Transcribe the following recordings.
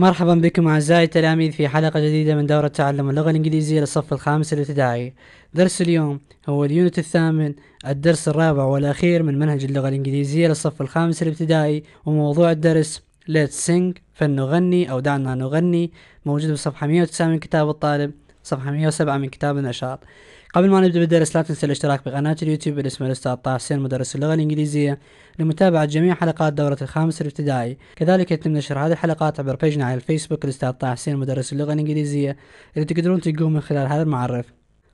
مرحبا بكم أعزائي التلاميذ في حلقة جديدة من دورة تعلم اللغة الإنجليزية للصف الخامس الابتدائي درس اليوم هو اليونت الثامن الدرس الرابع والأخير من منهج اللغة الإنجليزية للصف الخامس الابتدائي وموضوع الدرس Let's sing فلنغني أو دعنا نغني موجود بصفحة 109 من كتاب الطالب صفحة 107 من كتاب النشاط قبل ما نبدأ بالدرس لا تنسى الاشتراك بقناة اليوتيوب باسم الأستاذ طه حسين مدرس اللغة الإنجليزية لمتابعة جميع حلقات دورة الخامس الابتدائي كذلك يتم نشر هذه الحلقات عبر بيجنا على الفيسبوك الأستاذ طه حسين مدرس اللغة الإنجليزية اللي تقدرون تلقوه من خلال هذا المعرف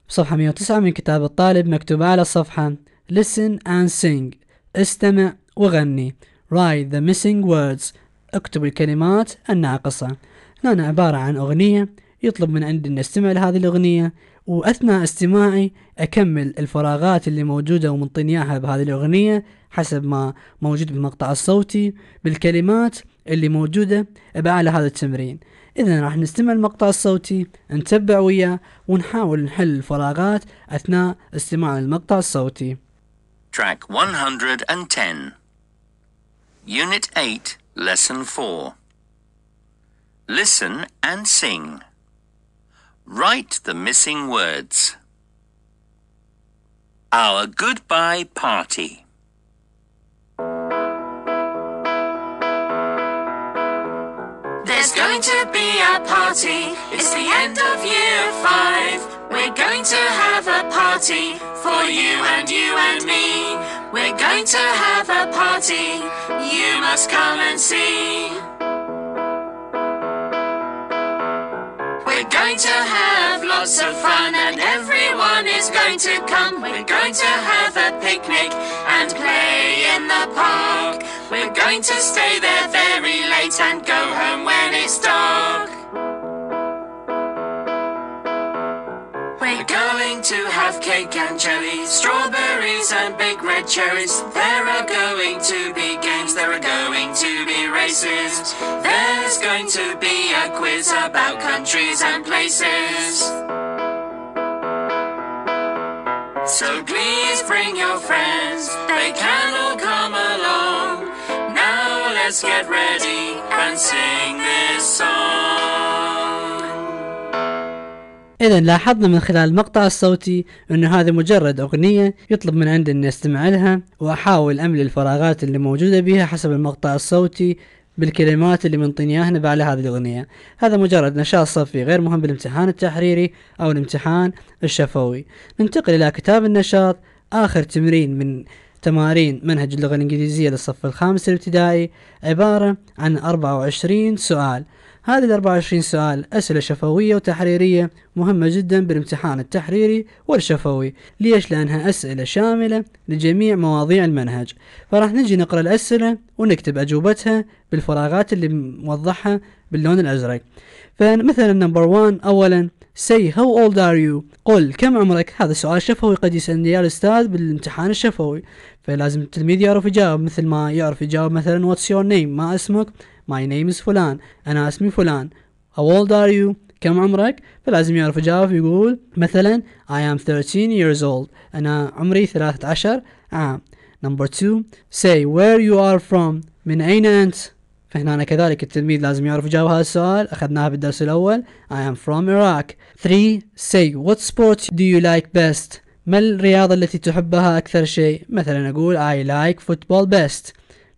صفحة 109 من كتاب الطالب مكتوب على الصفحة Listen and sing استمع وغني Write the missing words اكتب الكلمات الناقصة هنا عبارة عن أغنية يطلب من عندنا استمع لهذه الأغنية واثناء استماعي اكمل الفراغات اللي موجوده ومنطيني اياها بهذه الاغنيه حسب ما موجود بالمقطع الصوتي بالكلمات اللي موجوده باعلى هذا التمرين اذا راح نستمع المقطع الصوتي نتبع وياه ونحاول نحل الفراغات اثناء استماع المقطع الصوتي Track 110 Unit 8 Lesson 4 Listen and sing Write the missing words. Our goodbye party. There's going to be a party. It's the end of year five. We're going to have a party for you and you and me. We're going to have a party. You must come and see. going to have lots of fun and everyone is going to come. We're going to have a picnic and play in the park. We're going to stay there very late and go home when it's dark. We're going to have cake and jelly, strawberries and big red cherries. There are going to be games, there are going to be faces. There's going to be a quiz about countries and places. So please bring your friends, they can all come along. Now let's get ready and sing this song. إذا لاحظنا من خلال المقطع الصوتي أن هذه مجرد أغنية يطلب من عندي أني أستمع لها وأحاول أملي الفراغات اللي موجودة بها حسب المقطع الصوتي بالكلمات اللي منطيني اياها بعد هذه الاغنيه هذا مجرد نشاط صفي غير مهم بالامتحان التحريري او الامتحان الشفوي ننتقل الى كتاب النشاط اخر تمرين من تمارين منهج اللغه الانجليزيه للصف الخامس الابتدائي عباره عن 24 سؤال هذه ال 24 سؤال أسئلة شفوية وتحريرية مهمة جدا بالامتحان التحريري والشفوي ليش؟ لأنها أسئلة شاملة لجميع مواضيع المنهج فراح نجي نقرأ الأسئلة ونكتب أجوبتها بالفراغات اللي موضحها باللون الأزرق فمثلا نمبر 1 أولا say how old are you قل كم عمرك هذا سؤال شفوي قد يسألني يا الأستاذ بالامتحان الشفوي فلازم التلميذ يعرف يجاوب مثل ما يعرف يجاوب مثلا what's your name ما اسمك ماي نيم از فلان انا اسمي فلان how old are you كم عمرك فلازم يعرف يجاوب يقول مثلا I am 13 years old أنا عمري 13 عام number 2 say where you are from من أين أنت فهنا كذلك التلميذ لازم يعرف يجاوب هذا السؤال أخذناها بالدرس الأول I am from Iraq 3 say what sport do you like best ما الرياضة التي تحبها أكثر شيء مثلا أقول I like football best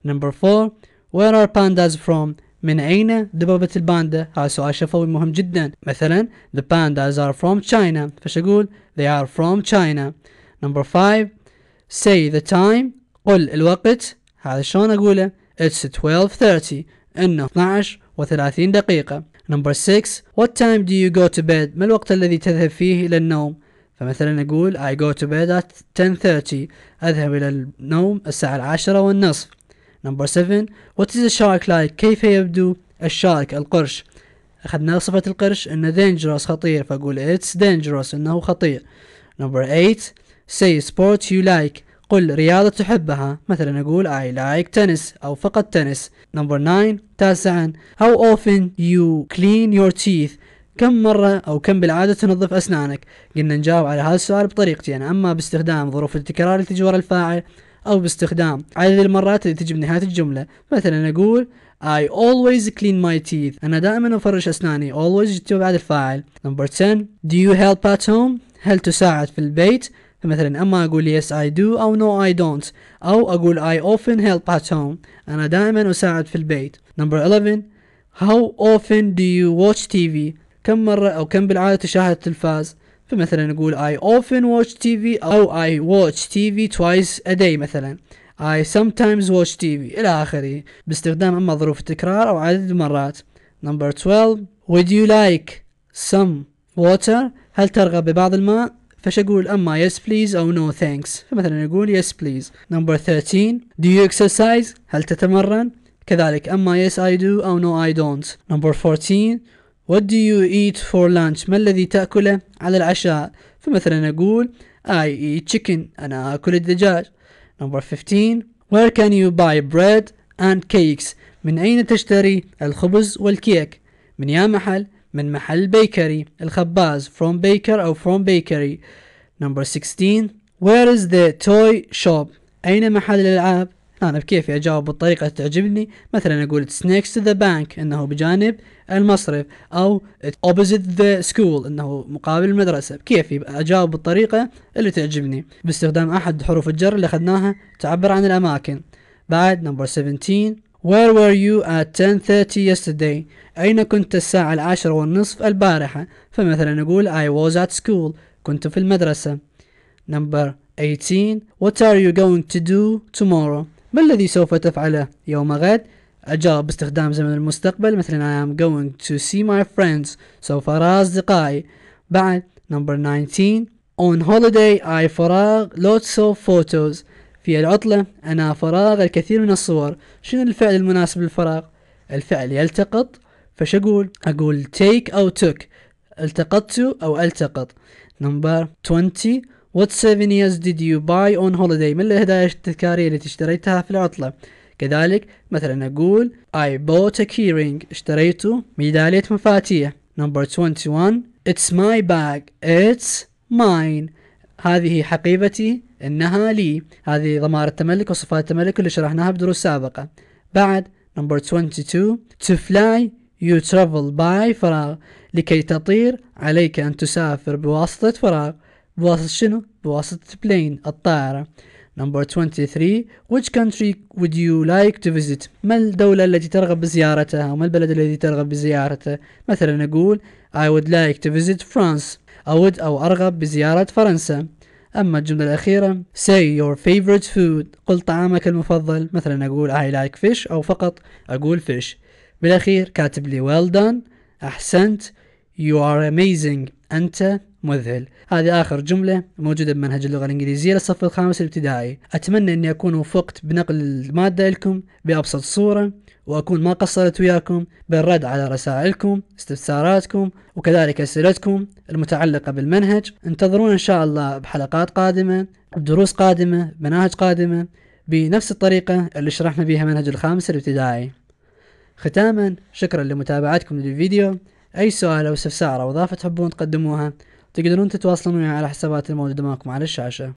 number 4 Where are pandas from? من أين دبابة الباندا؟ هذا سؤال شفوي مهم جدا مثلا The pandas are from China فش أقول They are from China Number five Say the time قل الوقت هذا شلون أقوله It's 12.30 إنه 12 و30 دقيقة Number six What time do you go to bed؟ ما الوقت الذي تذهب فيه إلى النوم؟ فمثلا أقول I go to bed at 10.30 أذهب إلى النوم الساعة العاشرة والنصف نمبر 7 What is a shark like كيف يبدو الشارك القرش أخذنا صفة القرش أنه dangerous خطير فأقول it's dangerous أنه خطير نمبر 8 Say sport you like قل رياضة تحبها مثلا أقول I like tennis أو فقط tennis نمبر 9 تاسعا How often you clean your teeth كم مرة أو كم بالعادة تنظف أسنانك قلنا نجاوب على هذا السؤال بطريقتي أنا أما باستخدام ظروف التكرار التي الفاعل أو باستخدام عدد المرات اللي تجي بنهاية الجملة مثلا أقول I always clean my teeth أنا دائما أفرش أسناني always جتوا بعد الفاعل number 10 do you help at home هل تساعد في البيت فمثلا أما أقول yes I do أو no I don't أو أقول I often help at home أنا دائما أساعد في البيت number 11 how often do you watch TV كم مرة أو كم بالعادة تشاهد التلفاز فمثلا نقول I often watch TV أو I watch TV twice a day مثلا I sometimes watch TV إلى آخره باستخدام أما ظروف التكرار أو عدد المرات Number 12 Would you like some water هل ترغب ببعض الماء فش أقول أما yes please أو no thanks فمثلا نقول yes please Number 13 Do you exercise هل تتمرن كذلك أما yes I do أو no I don't Number 14 What do you eat for lunch ما الذي تأكله على العشاء فمثلا أقول I eat chicken أنا أكل الدجاج Number 15 Where can you buy bread and cakes من أين تشتري الخبز والكيك من يا محل من محل بيكري الخباز from baker أو from bakery Number 16 Where is the toy shop أين محل الألعاب انا بكيفي اجاوب بالطريقه تعجبني مثلا اقول it's next to the bank انه بجانب المصرف او it's opposite the school انه مقابل المدرسه بكيفي اجاوب بالطريقه اللي تعجبني باستخدام احد حروف الجر اللي اخذناها تعبر عن الاماكن بعد number 17 Where were you at 10:30 yesterday? أين كنت الساعة العاشرة والنصف البارحة؟ فمثلا نقول I was at school. كنت في المدرسة. Number 18 What are you going to do tomorrow? ما الذي سوف تفعله يوم غد؟ أجاب باستخدام زمن المستقبل مثل I am going to see my friends سوف أرى أصدقائي بعد number 19 on holiday I فراغ lots of photos في العطلة أنا فراغ الكثير من الصور شنو الفعل المناسب للفراغ؟ الفعل يلتقط فش أقول؟ أقول take أو took التقطت أو التقط number 20 What souvenirs did you buy on holiday من الهدايا التذكارية التي اشتريتها في العطلة كذلك مثلا أقول I bought a keyring اشتريت ميدالية مفاتيح number 21 It's my bag It's mine هذه حقيبتي إنها لي هذه ضمائر التملك وصفات التملك اللي شرحناها بدروس سابقة بعد number 22 To fly you travel by فراغ لكي تطير عليك أن تسافر بواسطة فراغ بواسطة شنو؟ بواسطة بلين الطائرة نمبر 23 Which country would you like to visit? ما الدولة التي ترغب بزيارتها؟ وما البلد الذي ترغب بزيارته؟ مثلا نقول I would like to visit France أود أو أرغب بزيارة فرنسا أما الجملة الأخيرة say your favorite food قل طعامك المفضل مثلا أقول I like fish أو فقط أقول fish بالأخير كاتب لي well done أحسنت you are amazing أنت مذهل هذه آخر جملة موجودة بمنهج اللغة الإنجليزية للصف الخامس الابتدائي أتمنى أني أكون وفقت بنقل المادة لكم بأبسط صورة وأكون ما قصرت وياكم بالرد على رسائلكم استفساراتكم وكذلك أسئلتكم المتعلقة بالمنهج انتظرونا إن شاء الله بحلقات قادمة بدروس قادمة بمناهج قادمة بنفس الطريقة اللي شرحنا بها منهج الخامس الابتدائي ختاما شكرا لمتابعتكم للفيديو أي سؤال أو استفسار أو إضافة تحبون تقدموها تقدرون تتواصلون وياي على حساباتي الموجودة معكم على الشاشة